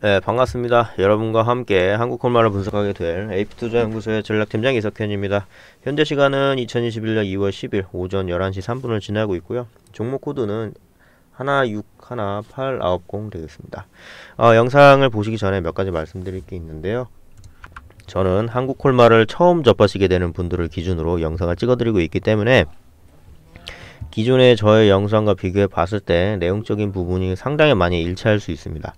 네, 반갑습니다. 여러분과 함께 한국 콜마를 분석하게 될 AP투자연구소의 전략팀장 이석현입니다. 현재 시간은 2021년 2월 10일 오전 11시 3분을 지나고 있고요. 종목 코드는 1 6 1 8 9 0 되겠습니다. 어, 영상을 보시기 전에 몇 가지 말씀드릴 게 있는데요. 저는 한국 콜마를 처음 접하시게 되는 분들을 기준으로 영상을 찍어드리고 있기 때문에 기존의 저의 영상과 비교해 봤을 때 내용적인 부분이 상당히 많이 일치할 수 있습니다.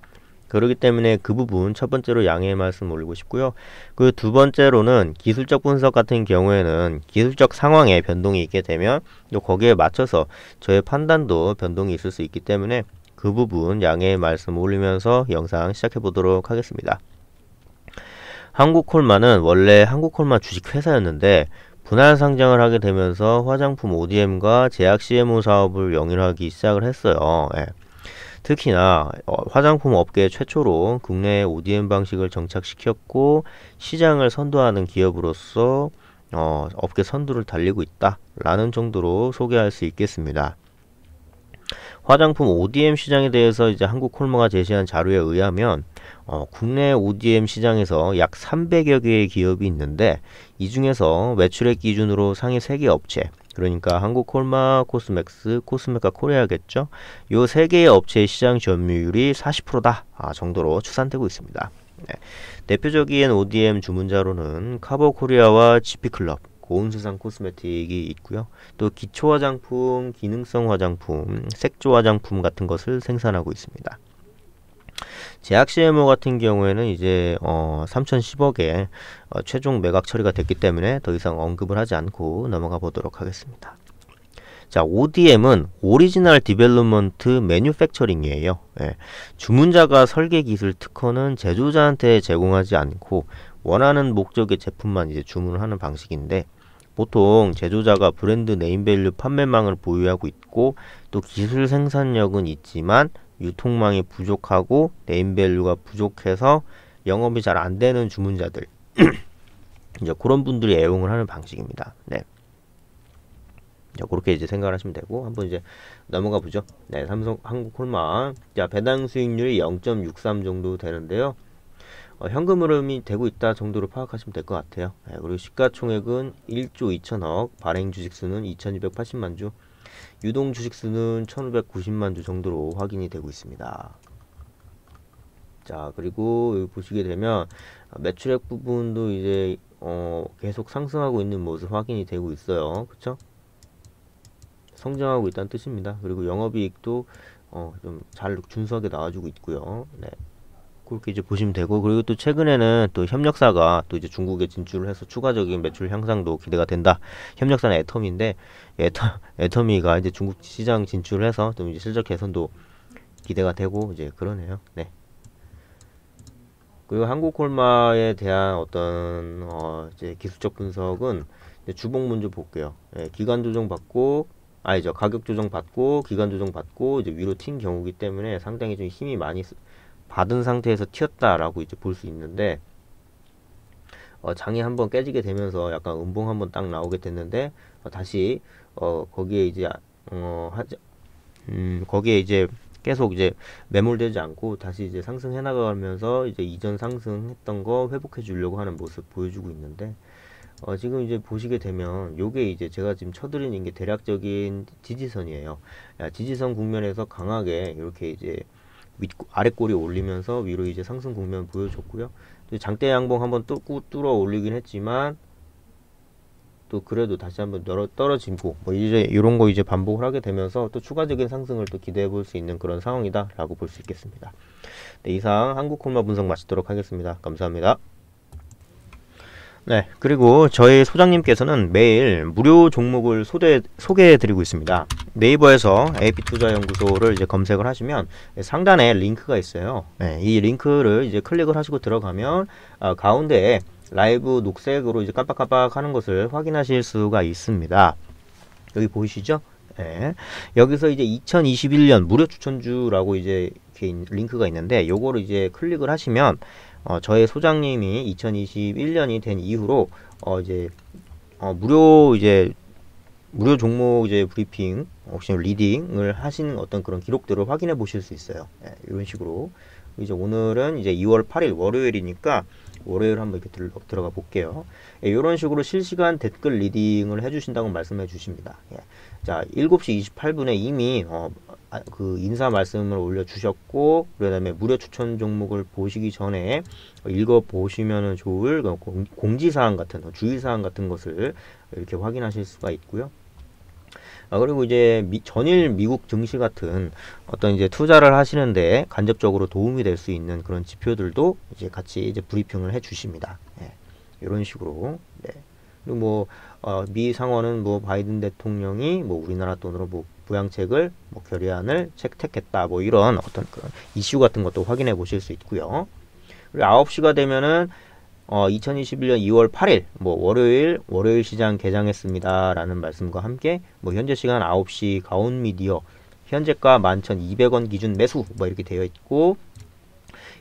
그렇기 때문에 그 부분 첫 번째로 양해의 말씀 올리고 싶고요. 그 두 번째로는 기술적 분석 같은 경우에는 기술적 상황에 변동이 있게 되면 또 거기에 맞춰서 저의 판단도 변동이 있을 수 있기 때문에 그 부분 양해의 말씀 올리면서 영상 시작해 보도록 하겠습니다. 한국콜마는 원래 한국콜마 주식회사였는데 분할 상장을 하게 되면서 화장품 ODM과 제약 CMO 사업을 영위하기 시작을 했어요. 예. 특히나 어, 화장품 업계 최초로 국내 ODM 방식을 정착시켰고 시장을 선도하는 기업으로서 어, 업계 선두를 달리고 있다라는 정도로 소개할 수 있겠습니다. 화장품 ODM 시장에 대해서 이제 한국콜모가 제시한 자료에 의하면 어, 국내 ODM 시장에서 약 300여 개의 기업이 있는데 이 중에서 매출액 기준으로 상위 3개 업체 그러니까 한국 콜마, 코스맥스, 코스메카 코리아겠죠. 요 세 개의 업체의 시장 점유율이 40%다 아, 정도로 추산되고 있습니다. 네. 대표적인 ODM 주문자로는 카보코리아와 GP클럽, 고운세상 코스메틱이 있고요. 또 기초 화장품, 기능성 화장품, 색조 화장품 같은 것을 생산하고 있습니다. 제약 CMO 같은 경우에는 이제 어 3,010억에 어, 최종 매각 처리가 됐기 때문에 더 이상 언급을 하지 않고 넘어가 보도록 하겠습니다. 자, ODM은 오리지널 디벨롭먼트 매뉴팩처링이에요. 예. 주문자가 설계 기술 특허는 제조자한테 제공하지 않고 원하는 목적의 제품만 이제 주문을 하는 방식인데 보통 제조자가 브랜드 네임밸류 판매망을 보유하고 있고 또 기술 생산력은 있지만 유통망이 부족하고 네임밸류가 부족해서 영업이 잘 안 되는 주문자들 이제 그런 분들이 애용을 하는 방식입니다. 네. 자, 그렇게 이제 생각을 하시면 되고 한번 이제 넘어가 보죠. 네, 삼성 한국콜마. 자, 배당 수익률이 0.63 정도 되는데요. 어, 현금 흐름이 되고 있다 정도로 파악하시면 될 것 같아요. 네, 그리고 시가총액은 1조 2천억, 발행 주식수는 2,280만 주, 유동 주식 수는 1590만 주 정도로 확인이 되고 있습니다. 자, 그리고 여기 보시게 되면 매출액 부분도 이제 어, 계속 상승하고 있는 모습 확인이 되고 있어요. 그쵸? 성장하고 있다는 뜻입니다. 그리고 영업이익도 어, 좀 잘 준수하게 나와주고 있고요. 네. 그렇게 이제 보시면 되고 그리고 또 최근에는 또 협력사가 또 이제 중국에 진출을 해서 추가적인 매출 향상도 기대가 된다. 협력사는 애터미인데 애터, 애터미가 이제 중국 시장 진출을 해서 좀 이제 실적 개선도 기대가 되고 이제 그러네요. 네. 그리고 한국콜마에 대한 어떤 어 이제 기술적 분석은 이제 주봉 먼저 볼게요. 예, 기간 조정 받고 아니죠 가격 조정 받고 기간 조정 받고 이제 위로 튄 경우기 때문에 상당히 좀 힘이 많이 받은 상태에서 튀었다라고 이제 볼 수 있는데 어, 장이 한번 깨지게 되면서 약간 음봉 한번 딱 나오게 됐는데 어, 다시 어, 거기에 이제 어, 하자, 음, 거기에 이제 계속 이제 매몰되지 않고 다시 이제 상승해 나가면서 이제 이전 상승했던 거 회복해 주려고 하는 모습 보여주고 있는데 어, 지금 이제 보시게 되면 요게 이제 제가 지금 쳐드리는 게 대략적인 지지선이에요. 야, 지지선 국면에서 강하게 이렇게 이제 윗, 아래 꼬리 올리면서 위로 이제 상승 국면 보여줬고요. 장대 양봉 한번 뚫고 뚫어 올리긴 했지만 또 그래도 다시 한번 떨어, 떨어지고 뭐 이제 이런 거 이제 반복을 하게 되면서 또 추가적인 상승을 또 기대해 볼 수 있는 그런 상황이다라고 볼 수 있겠습니다. 네, 이상 한국 콜마 분석 마치도록 하겠습니다. 감사합니다. 네, 그리고 저희 소장님께서는 매일 무료 종목을 소대, 소개해드리고 있습니다. 네이버에서 AP투자연구소를 이제 검색을 하시면 상단에 링크가 있어요. 네, 이 링크를 이제 클릭을 하시고 들어가면 어, 가운데에 라이브 녹색으로 이제 깜빡깜빡 하는 것을 확인하실 수가 있습니다. 여기 보이시죠? 네. 여기서 이제 2021년 무료 추천주라고 이제 링크가 있는데 요거를 이제 클릭을 하시면 어, 저의 소장님이 2021년이 된 이후로 어, 이제 어, 무료 이제 무료 종목 이제 브리핑 혹시 리딩을 하신 어떤 그런 기록들을 확인해 보실 수 있어요. 예, 이런 식으로 이제 오늘은 이제 2월 8일 월요일이니까 월요일 한번 이렇게 들어, 가 볼게요. 예, 이런 식으로 실시간 댓글 리딩을 해주신다고 말씀해 주십니다. 예. 자, 7시 28분에 이미 어, 아, 그 인사 말씀을 올려주셨고 그다음에 무료 추천 종목을 보시기 전에 읽어보시면 좋을 공지사항 같은 주의사항 같은 것을 이렇게 확인하실 수가 있고요. 아, 그리고 이제 미, 전일 미국 증시 같은 어떤 이제 투자를 하시는데 간접적으로 도움이 될 수 있는 그런 지표들도 이제 같이 이제 브리핑을 해 주십니다. 예, 이런 식으로 네. 그리고 뭐, 어, 미 상원은 뭐 바이든 대통령이 뭐 우리나라 돈으로 뭐 부양책을 뭐 결의안을 채택했다 뭐 이런 어떤 그 이슈 같은 것도 확인해 보실 수 있고요. 그리고 9시가 되면은 어 2021년 2월 8일 뭐 월요일 월요일 시장 개장했습니다라는 말씀과 함께 뭐 현재 시간 9시 가온 미디어 현재가 11,200원 기준 매수 뭐 이렇게 되어 있고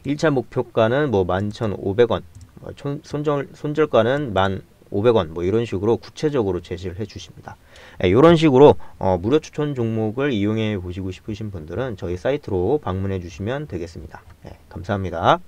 1차 목표가는 뭐 11,500원 어, 손절 손절가는 1 500원 뭐 이런 식으로 구체적으로 제시를 해주십니다. 예, 이런 식으로 어, 무료 추천 종목을 이용해 보시고 싶으신 분들은 저희 사이트로 방문해 주시면 되겠습니다. 예, 감사합니다.